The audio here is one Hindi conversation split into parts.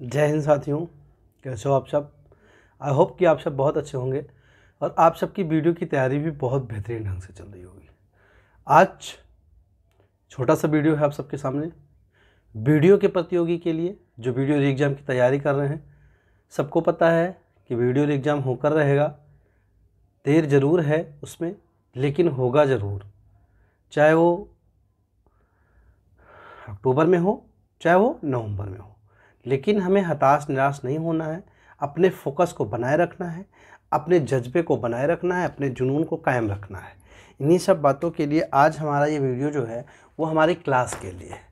जय हिंद साथियों कैसे हो आप सब आई होप कि आप सब बहुत अच्छे होंगे और आप सबकी वीडियो की तैयारी भी बहुत बेहतरीन ढंग से चल रही होगी आज छोटा सा वीडियो है आप सबके सामने वीडियो के प्रतियोगी के लिए जो वीडियो एग्ज़ाम की तैयारी कर रहे हैं सबको पता है कि वीडियो एग्ज़ाम होकर रहेगा देर ज़रूर है उसमें लेकिन होगा ज़रूर चाहे वो अक्टूबर में हो चाहे वो नवंबर में हो लेकिन हमें हताश निराश नहीं होना है अपने फोकस को बनाए रखना है अपने जज्बे को बनाए रखना है अपने जुनून को कायम रखना है इन्हीं सब बातों के लिए आज हमारा ये वीडियो जो है वो हमारी क्लास के लिए है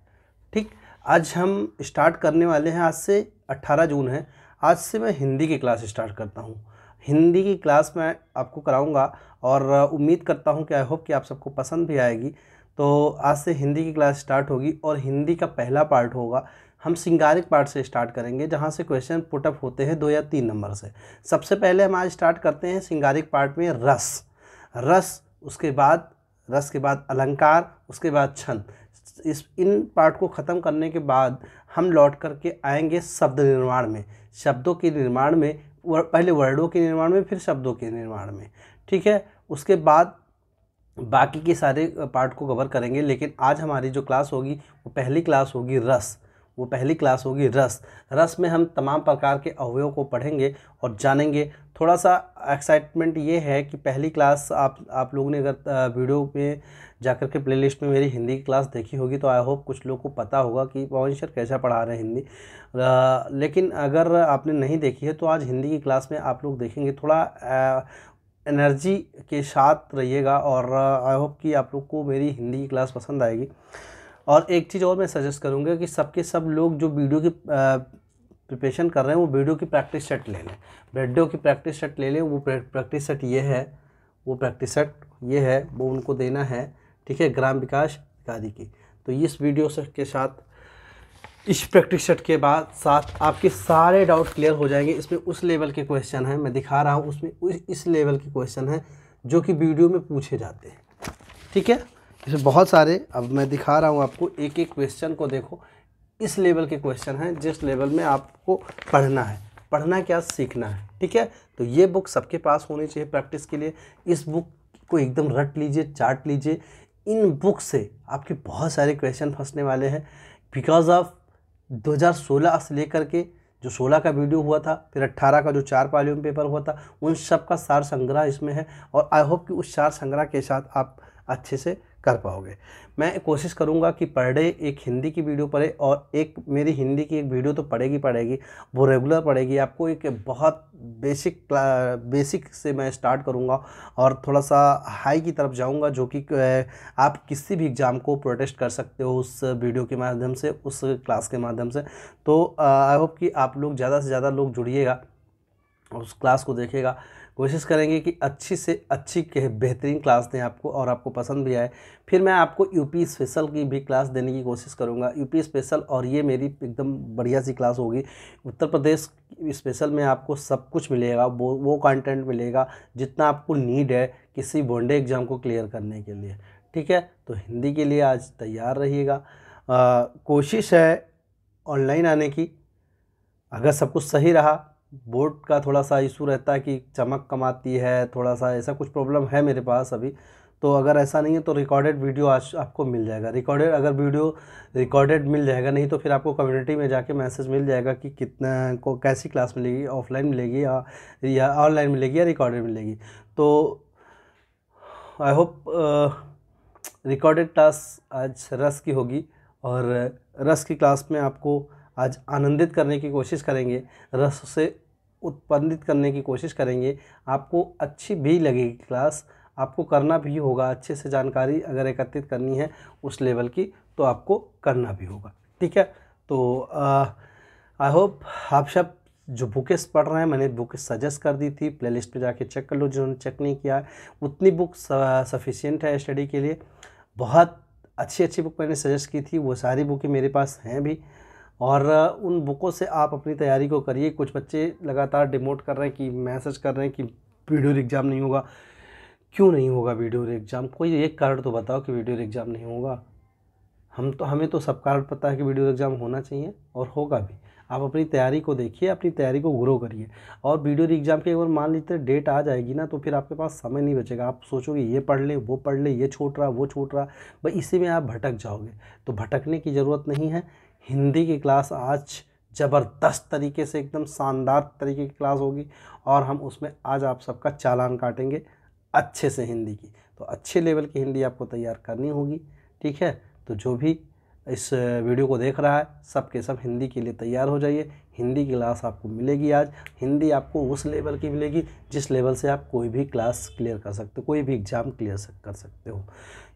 ठीक आज हम स्टार्ट करने वाले हैं आज से 18 जून है आज से मैं हिंदी की क्लास स्टार्ट करता हूँ हिंदी की क्लास मैं आपको कराऊँगा और उम्मीद करता हूँ कि आई होप कि आप सबको पसंद भी आएगी तो आज से हिंदी की क्लास स्टार्ट होगी और हिंदी का पहला पार्ट होगा हम सिंगारिक पार्ट से स्टार्ट करेंगे जहाँ से क्वेश्चन पुटअप होते हैं दो या तीन नंबर से सबसे पहले हम आज स्टार्ट करते हैं सिंगारिक पार्ट में रस रस उसके बाद रस के बाद अलंकार उसके बाद छंद इस इन पार्ट को ख़त्म करने के बाद हम लौट करके आएंगे शब्द निर्माण में शब्दों के निर्माण में पहले वर्डों के निर्माण में फिर शब्दों के निर्माण में ठीक है उसके बाद बाकी के सारे पार्ट को कवर करेंगे लेकिन आज हमारी जो क्लास होगी वो पहली क्लास होगी रस वो पहली क्लास होगी रस रस में हम तमाम प्रकार के अवयव को पढ़ेंगे और जानेंगे थोड़ा सा एक्साइटमेंट ये है कि पहली क्लास आप आप लोगों ने अगर वीडियो में जाकर के प्लेलिस्ट में मेरी हिंदी की क्लास देखी होगी तो आई होप कुछ लोग को पता होगा कि पवन सर कैसा पढ़ा रहे हैं हिंदी लेकिन अगर आपने नहीं देखी है तो आज हिंदी की क्लास में आप लोग देखेंगे थोड़ा एनर्जी के साथ रहिएगा और आई होप कि आप लोग को मेरी हिंदी की क्लास पसंद आएगी और एक चीज़ और मैं सजेस्ट करूँगा कि सबके सब लोग जो वीडियो की प्रिपरेशन कर रहे हैं वो वीडियो की प्रैक्टिस सेट ले लें वीडियो की प्रैक्टिस सेट ले लें वो प्रैक्टिस सेट ये है वो प्रैक्टिस सेट ये है वो उनको देना है ठीक है ग्राम विकास आदि की तो इस वीडियो सेट के साथ इस प्रैक्टिस सेट के बाद साथ आपके सारे डाउट क्लियर हो जाएंगे इसमें उस लेवल के क्वेश्चन हैं मैं दिखा रहा हूँ उसमें इस लेवल के क्वेश्चन हैं जो कि वीडियो में पूछे जाते हैं ठीक है इसमें बहुत सारे अब मैं दिखा रहा हूँ आपको एक एक क्वेश्चन को देखो इस लेवल के क्वेश्चन हैं जिस लेवल में आपको पढ़ना है पढ़ना क्या सीखना है ठीक है तो ये बुक सबके पास होनी चाहिए प्रैक्टिस के लिए इस बुक को एकदम रट लीजिए चाट लीजिए इन बुक से आपके बहुत सारे क्वेश्चन फंसने वाले हैं बिकॉज ऑफ 2016 से लेकर के जो 16 का वीडियो हुआ था फिर 18 का जो चार पालियों पेपर हुआ था उन सब का सार संग्रह इसमें है और आई होप कि उस सार संग्रह के साथ आप अच्छे से कर पाओगे मैं कोशिश करूँगा कि पर डे एक हिंदी की वीडियो पढ़े और एक मेरी हिंदी की एक वीडियो तो पड़ेगी पड़ेगी वो रेगुलर पड़ेगी आपको एक बहुत बेसिक बेसिक से मैं स्टार्ट करूँगा और थोड़ा सा हाई की तरफ जाऊँगा जो कि आप किसी भी एग्ज़ाम को प्रोटेस्ट कर सकते हो उस वीडियो के माध्यम से उस क्लास के माध्यम से तो आई होप कि आप लोग ज़्यादा से ज़्यादा लोग जुड़िएगा उस क्लास को देखेगा कोशिश करेंगे कि अच्छी से अच्छी बेहतरीन क्लास दें आपको और आपको पसंद भी आए फिर मैं आपको यूपी स्पेशल की भी क्लास देने की कोशिश करूँगा यूपी स्पेशल और ये मेरी एकदम बढ़िया सी क्लास होगी उत्तर प्रदेश स्पेशल में आपको सब कुछ मिलेगा वो वो कंटेंट मिलेगा जितना आपको नीड है किसी बॉन्डे एग्ज़ाम को क्लियर करने के लिए ठीक है तो हिंदी के लिए आज तैयार रहिएगा कोशिश है ऑनलाइन आने की अगर सब कुछ सही रहा बोट का थोड़ा सा इशू रहता है कि चमक कम आती है थोड़ा सा ऐसा कुछ प्रॉब्लम है मेरे पास अभी तो अगर ऐसा नहीं है तो रिकॉर्डेड वीडियो आज आपको मिल जाएगा रिकॉर्डेड अगर वीडियो रिकॉर्डेड मिल जाएगा नहीं तो फिर आपको कम्युनिटी में जाके मैसेज मिल जाएगा कि कितना को कैसी क्लास मिलेगी ऑफलाइन मिलेगी या या ऑनलाइन मिलेगी या रिकॉर्डेड मिलेगी तो आई होप रिकॉर्डेड क्लास आज रस की होगी और रस की क्लास में आपको आज आनंदित करने की कोशिश करेंगे रस से उत्पन्नित करने की कोशिश करेंगे आपको अच्छी भी लगेगी क्लास आपको करना भी होगा अच्छे से जानकारी अगर एकत्रित करनी है उस लेवल की तो आपको करना भी होगा ठीक है तो आई होप आप सब जो बुकेस पढ़ रहे हैं मैंने बुकेस सजेस्ट कर दी थी प्लेलिस्ट पे जाके चेक कर लो जिन्होंने चेक नहीं किया उतनी बुक सफिशियंट है स्टडी के लिए बहुत अच्छी अच्छी बुक मैंने सजेस्ट की थी वो सारी बुकें मेरे पास हैं भी और उन बुकों से आप अपनी तैयारी को करिए कुछ बच्चे लगातार डिमोट कर रहे हैं कि मैसेज कर रहे हैं कि वीडियो एग्ज़ाम नहीं होगा क्यों नहीं होगा वीडियो एग्ज़ाम कोई एक कारण तो बताओ कि वीडियो एग्ज़ाम नहीं होगा हम तो हमें तो सब कारण पता है कि वीडियो एग्ज़ाम होना चाहिए और होगा भी आप अपनी तैयारी को देखिए अपनी तैयारी को ग्रो करिए और वीडियो एग्ज़ाम की अगर मान लीजिए डेट आ जाएगी ना तो फिर आपके पास समय नहीं बचेगा आप सोचोगे ये पढ़ लें वो पढ़ लें ये छूट रहा वो छूट रहा भाई इसी में आप भटक जाओगे तो भटकने की ज़रूरत नहीं है हिंदी की क्लास आज ज़बरदस्त तरीके से एकदम शानदार तरीके की क्लास होगी और हम उसमें आज आप सबका चालान काटेंगे अच्छे से हिंदी की तो अच्छे लेवल की हिंदी आपको तैयार करनी होगी ठीक है तो जो भी इस वीडियो को देख रहा है सब के सब हिंदी के लिए तैयार हो जाइए हिंदी की क्लास आपको मिलेगी आज हिंदी आपको उस लेवल की मिलेगी जिस लेवल से आप कोई भी क्लास क्लियर कर सकते हो कोई भी एग्ज़ाम क्लियर कर सकते हो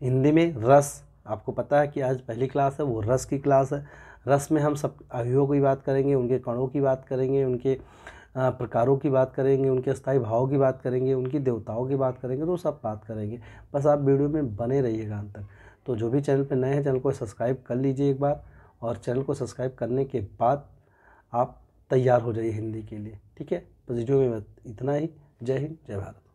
हिंदी में रस आपको पता है कि आज पहली क्लास है वो रस की क्लास है रस में हम सब अवयवों की बात करेंगे उनके कणों की बात करेंगे उनके प्रकारों की बात करेंगे उनके स्थायी भावों की बात करेंगे उनकी देवताओं की बात करेंगे तो सब बात करेंगे बस आप वीडियो में बने रहिएगा अंत तक तो जो भी चैनल पर नए हैं चैनल को सब्सक्राइब कर लीजिए एक बार और चैनल को सब्सक्राइब करने के बाद आप तैयार हो जाइए हिंदी के लिए ठीक है तो वीडियो में इतना ही जय हिंद जय भारत